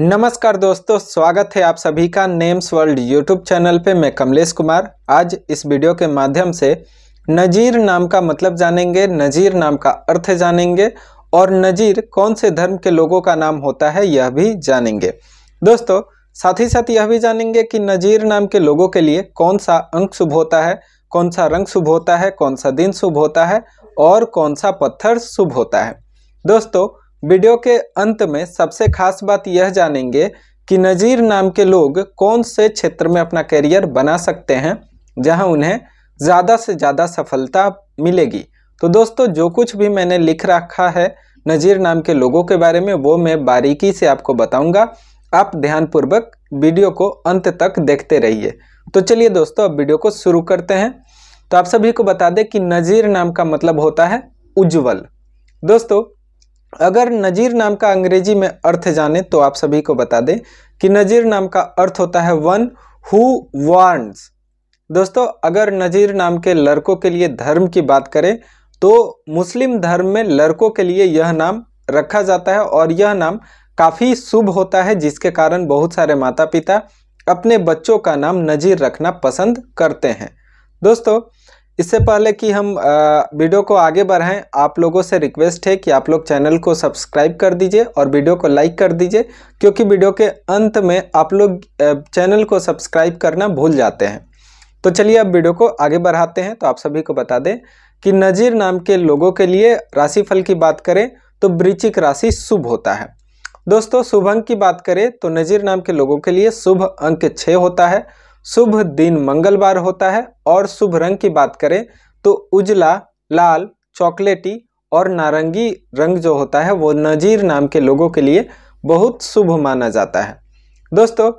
नमस्कार दोस्तों स्वागत है आप सभी का नेम्स वर्ल्ड यूट्यूब चैनल पे मैं कमलेश कुमार आज इस वीडियो के माध्यम से नज़ीर नाम का मतलब जानेंगे नज़ीर नाम का अर्थ जानेंगे और नज़ीर कौन से धर्म के लोगों का नाम होता है यह भी जानेंगे दोस्तों साथ ही साथ यह भी जानेंगे कि नज़ीर नाम के लोगों के लिए कौन सा अंक शुभ होता है कौन सा रंग शुभ होता है कौन सा दिन शुभ होता है और कौन सा पत्थर शुभ होता है दोस्तों वीडियो के अंत में सबसे खास बात यह जानेंगे कि नज़ीर नाम के लोग कौन से क्षेत्र में अपना करियर बना सकते हैं जहां उन्हें ज़्यादा से ज़्यादा सफलता मिलेगी तो दोस्तों जो कुछ भी मैंने लिख रखा है नज़ीर नाम के लोगों के बारे में वो मैं बारीकी से आपको बताऊंगा आप ध्यानपूर्वक वीडियो को अंत तक देखते रहिए तो चलिए दोस्तों अब वीडियो को शुरू करते हैं तो आप सभी को बता दें कि नज़ीर नाम का मतलब होता है उज्जवल दोस्तों अगर नज़ीर नाम का अंग्रेजी में अर्थ जाने तो आप सभी को बता दें कि नज़ीर नाम का अर्थ होता है वन हु वार्न्स दोस्तों अगर नज़ीर नाम के लड़कों के लिए धर्म की बात करें तो मुस्लिम धर्म में लड़कों के लिए यह नाम रखा जाता है और यह नाम काफ़ी शुभ होता है जिसके कारण बहुत सारे माता पिता अपने बच्चों का नाम नज़ीर रखना पसंद करते हैं दोस्तों इससे पहले कि हम वीडियो को आगे बढ़ाएं आप लोगों से रिक्वेस्ट है कि आप लोग चैनल को सब्सक्राइब कर दीजिए और वीडियो को लाइक कर दीजिए क्योंकि वीडियो के अंत में आप लोग चैनल को सब्सक्राइब करना भूल जाते हैं तो चलिए अब वीडियो को आगे बढ़ाते हैं तो आप सभी को बता दें कि नज़ीर नाम के लोगों के लिए राशिफल की बात करें तो वृचिक राशि शुभ होता है दोस्तों शुभ अंक की बात करें तो नज़ीर नाम के लोगों के लिए शुभ अंक छः होता है शुभ दिन मंगलवार होता है और शुभ रंग की बात करें तो उजला लाल चॉकलेटी और नारंगी रंग जो होता है वो नजीर नाम के लोगों के लिए बहुत शुभ माना जाता है दोस्तों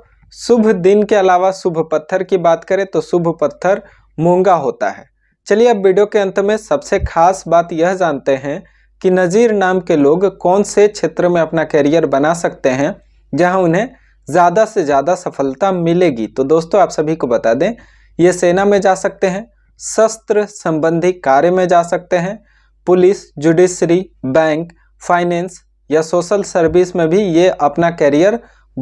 शुभ दिन के अलावा शुभ पत्थर की बात करें तो शुभ पत्थर मूंगा होता है चलिए अब वीडियो के अंत में सबसे खास बात यह जानते हैं कि नज़ीर नाम के लोग कौन से क्षेत्र में अपना करियर बना सकते हैं जहां उन्हें ज़्यादा से ज़्यादा सफलता मिलेगी तो दोस्तों आप सभी को बता दें ये सेना में जा सकते हैं शस्त्र संबंधी कार्य में जा सकते हैं पुलिस जुडिशरी बैंक फाइनेंस या सोशल सर्विस में भी ये अपना करियर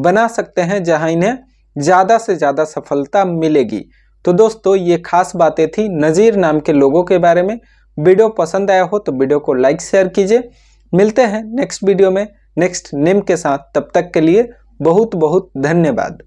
बना सकते हैं जहां इन्हें ज़्यादा से ज़्यादा सफलता मिलेगी तो दोस्तों ये खास बातें थी नज़ीर नाम के लोगों के बारे में वीडियो पसंद आया हो तो वीडियो को लाइक शेयर कीजिए मिलते हैं नेक्स्ट वीडियो में नेक्स्ट नेम के साथ तब तक के लिए बहुत बहुत धन्यवाद